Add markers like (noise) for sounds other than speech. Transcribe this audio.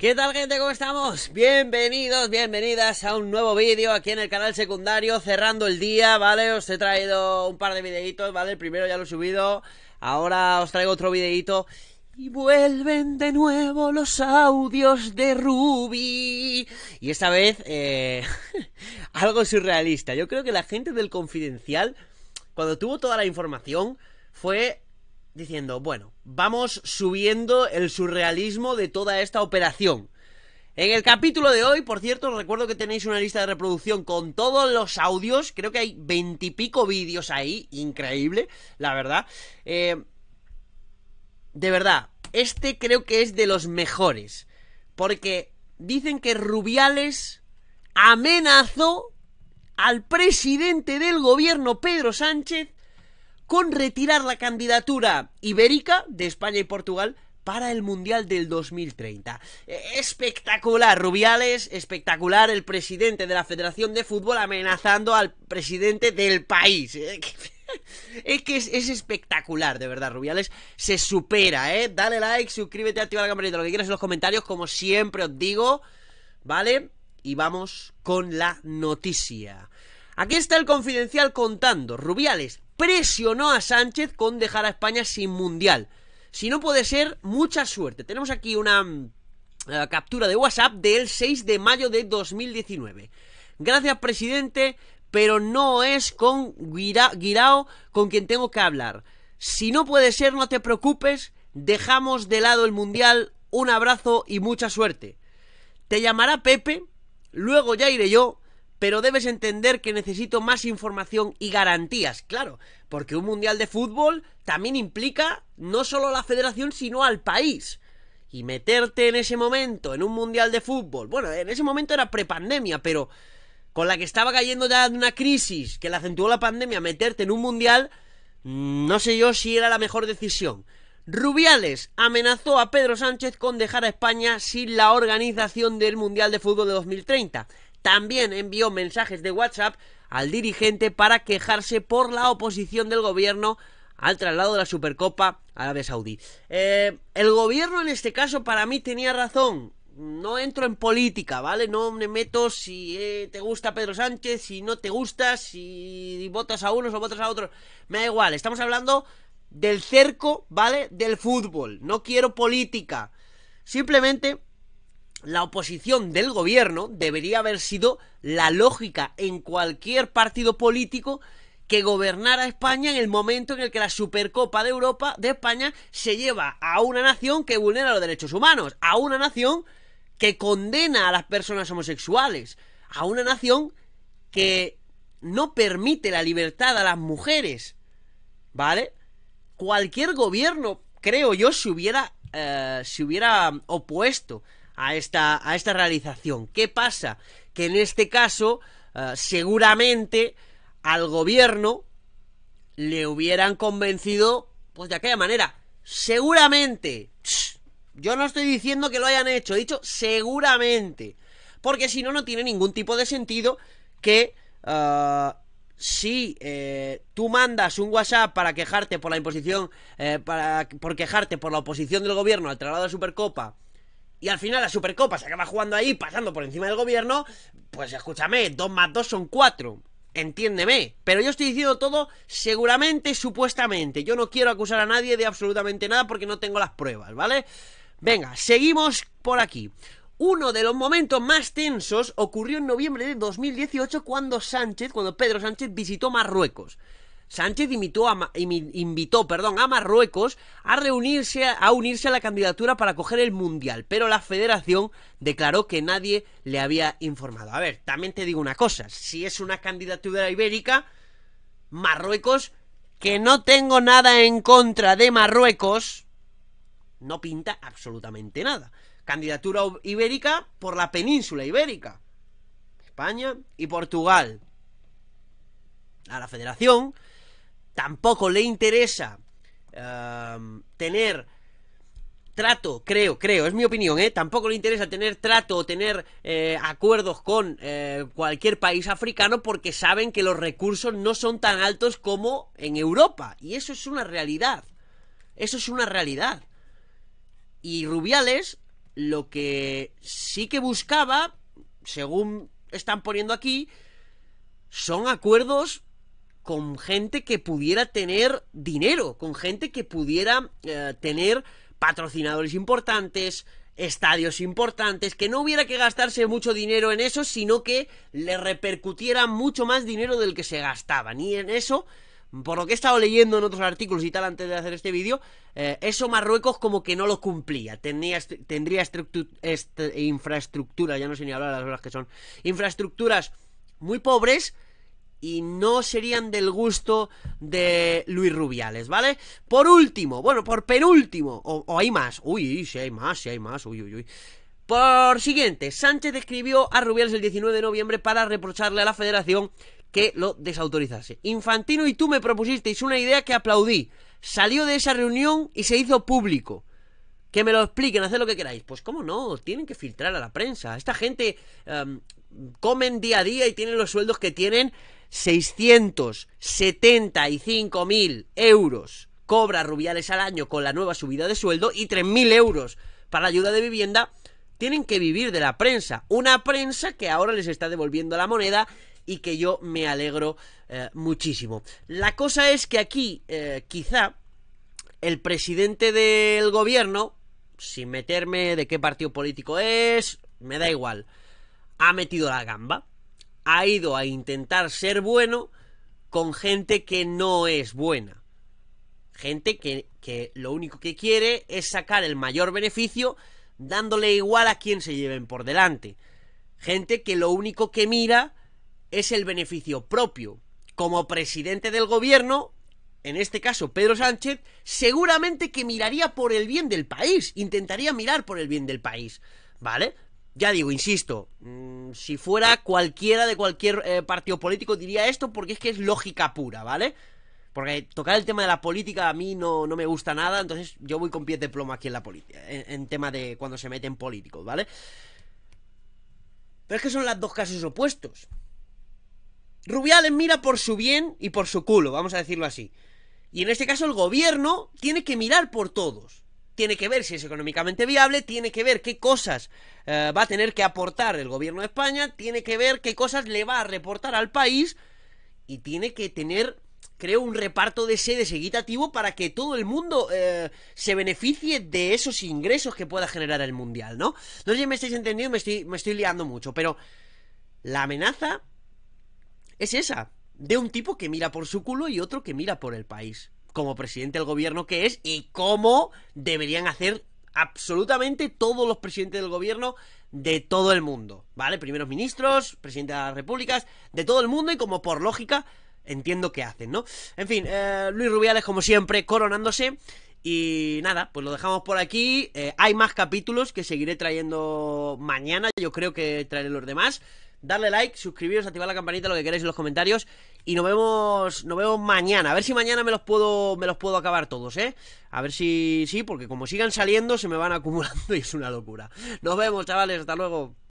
¿Qué tal gente? ¿Cómo estamos? Bienvenidos, bienvenidas a un nuevo vídeo aquí en el canal secundario cerrando el día, ¿vale? Os he traído un par de videitos, ¿vale? El primero ya lo he subido, ahora os traigo otro videito y vuelven de nuevo los audios de Ruby. Y esta vez, eh, (laughs) algo surrealista. Yo creo que la gente del confidencial, cuando tuvo toda la información, fue diciendo, bueno, vamos subiendo el surrealismo de toda esta operación. En el capítulo de hoy, por cierto, os recuerdo que tenéis una lista de reproducción con todos los audios. Creo que hay veintipico vídeos ahí. Increíble, la verdad. Eh, de verdad, este creo que es de los mejores. Porque dicen que Rubiales amenazó al presidente del gobierno, Pedro Sánchez, con retirar la candidatura ibérica de España y Portugal para el Mundial del 2030. E, espectacular, Rubiales, espectacular el presidente de la Federación de Fútbol amenazando al presidente del país. E, (laughs) e es que es, espectacular, de verdad, Rubiales. Se supera, ¿eh? Dale like, suscríbete, activa la campanita, lo que quieras en los comentarios, como siempre os digo, ¿vale? Y vamos con la noticia. Aquí está el confidencial contando. Rubiales presionó a Sánchez con dejar a España sin mundial. Si no puede ser, mucha suerte. Tenemos aquí una mm, eh, captura de WhatsApp del 6 de mayo de 2019. Gracias, presidente, pero no es con Guirao con quien tengo que hablar. Si no puede ser, no te preocupes. Dejamos de lado el mundial. Un abrazo y mucha suerte. Te llamará Pepe, luego ya iré yo pero debes entender que necesito más información y garantías, claro, porque un mundial de fútbol también implica no solo a la federación, sino al país. Y meterte en ese momento en un mundial de fútbol, bueno, en ese momento era prepandemia, pero con la que estaba cayendo ya de una crisis que la acentuó la pandemia, meterte en un mundial, no sé yo si era la mejor decisión. Rubiales amenazó a Pedro Sánchez con dejar a España sin la organización del Mundial de Fútbol de 2030 también envió mensajes de WhatsApp al dirigente para quejarse por la oposición del gobierno al traslado de la Supercopa a Arabia Saudí. Eh, el gobierno en este caso para mí tenía razón. No entro en política, ¿vale? No me meto si eh, te gusta Pedro Sánchez, si no te gusta, si votas a unos o votas a otros. Me da igual, estamos hablando del cerco, ¿vale? Del fútbol. No quiero política. Simplemente la oposición del gobierno debería haber sido la lógica en cualquier partido político que gobernara España en el momento en el que la Supercopa de Europa de España se lleva a una nación que vulnera los derechos humanos, a una nación que condena a las personas homosexuales, a una nación que no permite la libertad a las mujeres. ¿Vale? Cualquier gobierno, creo yo, se hubiera, eh, se hubiera opuesto a esta, a esta realización. ¿Qué pasa? Que en este caso, eh, seguramente al gobierno le hubieran convencido, pues de aquella manera. Seguramente. Yo no estoy diciendo que lo hayan hecho, he dicho seguramente. Porque si no, no tiene ningún tipo de sentido que eh, si eh, tú mandas un WhatsApp para quejarte por la imposición, para, por quejarte por la oposición del gobierno al traslado de la Supercopa, y al final la Supercopa se acaba jugando ahí, pasando por encima del gobierno, pues escúchame, 2 más 2 son 4. Entiéndeme, pero yo estoy diciendo todo seguramente, supuestamente. Yo no quiero acusar a nadie de absolutamente nada porque no tengo las pruebas, ¿vale? Venga, seguimos por aquí. Uno de los momentos más tensos ocurrió en noviembre de 2018 cuando Sánchez, cuando Pedro Sánchez visitó Marruecos. Sánchez invitó a, invitó perdón, a Marruecos a reunirse a unirse a la candidatura para coger el mundial, pero la federación declaró que nadie le había informado. A ver, también te digo una cosa, si es una candidatura ibérica, Marruecos, que no tengo nada en contra de Marruecos, no pinta absolutamente nada. Candidatura ibérica por la península ibérica. España y Portugal. A la federación tampoco le interesa um, tener trato, creo, creo, es mi opinión, ¿eh? Tampoco le interesa tener trato o tener eh, acuerdos con eh, cualquier país africano porque saben que los recursos no son tan altos como en Europa. Y eso es una realidad. Eso es una realidad. Y Rubiales lo que sí que buscaba, según están poniendo aquí, son acuerdos con gente que pudiera tener dinero, con gente que pudiera eh, tener patrocinadores importantes, estadios importantes, que no hubiera que gastarse mucho dinero en eso, sino que le repercutiera mucho más dinero del que se gastaba Y en eso, por lo que he estado leyendo en otros artículos y tal antes de hacer este vídeo, eh, eso Marruecos como que no lo cumplía. Tenía, tendría infraestructura, ya no sé ni hablar de las horas que son, infraestructuras muy pobres y no serían del gusto de Luis Rubiales, ¿vale? Por último, bueno, por penúltimo, o, hay más, uy, si hay más, si hay más, uy, uy, uy. Por siguiente, Sánchez escribió a Rubiales el 19 de noviembre para reprocharle a la federación que lo desautorizase. Infantino y tú me propusisteis una idea que aplaudí. Salió de esa reunión y se hizo público. Que me lo expliquen, haced lo que queráis. Pues cómo no, tienen que filtrar a la prensa. Esta gente em, comen día a día y tienen los sueldos que tienen 675.000 euros cobra Rubiales al año con la nueva subida de sueldo y 3.000 euros para ayuda de vivienda, tienen que vivir de la prensa. Una prensa que ahora les está devolviendo la moneda y que yo me alegro eh, muchísimo. La cosa es que aquí eh, quizá el presidente del gobierno, sin meterme de qué partido político es, me da igual, ha metido la gamba ha ido a intentar ser bueno con gente que no es buena. Gente que, lo único que quiere es sacar el mayor beneficio dándole igual a quien se lleven por delante. Gente que lo único que mira es el beneficio propio. Como presidente del gobierno, en este caso Pedro Sánchez, seguramente que miraría por el bien del país, intentaría mirar por el bien del país, ¿vale? Ya digo, insisto, mm, si fuera cualquiera de cualquier eh, partido político diría esto porque es que es lógica pura, ¿vale? Porque tocar el tema de la política a mí no, no me gusta nada, entonces yo voy con pies de plomo aquí en la política, en, tema de cuando se meten políticos, ¿vale? Pero es que son las dos casos opuestos. Rubiales mira por su bien y por su culo, vamos a decirlo así. Y en este caso el gobierno tiene que mirar por todos tiene que ver si es económicamente viable, tiene que ver qué cosas eh, va a tener que aportar el gobierno de España, tiene que ver qué cosas le va a reportar al país y tiene que tener, creo, un reparto de sedes equitativo para que todo el mundo eh, se beneficie de esos ingresos que pueda generar el Mundial, ¿no? No sé si me estáis entendiendo, estoy, me estoy liando mucho, pero la amenaza es esa, de un tipo que mira por su culo y otro que mira por el país como presidente del gobierno que es y cómo deberían hacer absolutamente todos los presidentes del gobierno de todo el mundo, ¿vale? Primeros ministros, presidentes de las repúblicas, de todo el mundo y como por lógica entiendo que hacen, ¿no? En fin, eh, Luis Rubiales como siempre coronándose y nada, pues lo dejamos por aquí. Eh, hay más capítulos que seguiré trayendo mañana, yo creo que traeré los demás darle like, suscribiros, activar la campanita, lo que queráis en los comentarios. Y nos vemos, nos vemos mañana. A ver si mañana me los puedo, me los puedo acabar todos, ¿eh? A ver si sí, porque como sigan saliendo, se me van acumulando (laughs) y es una locura. Nos vemos, chavales, hasta luego.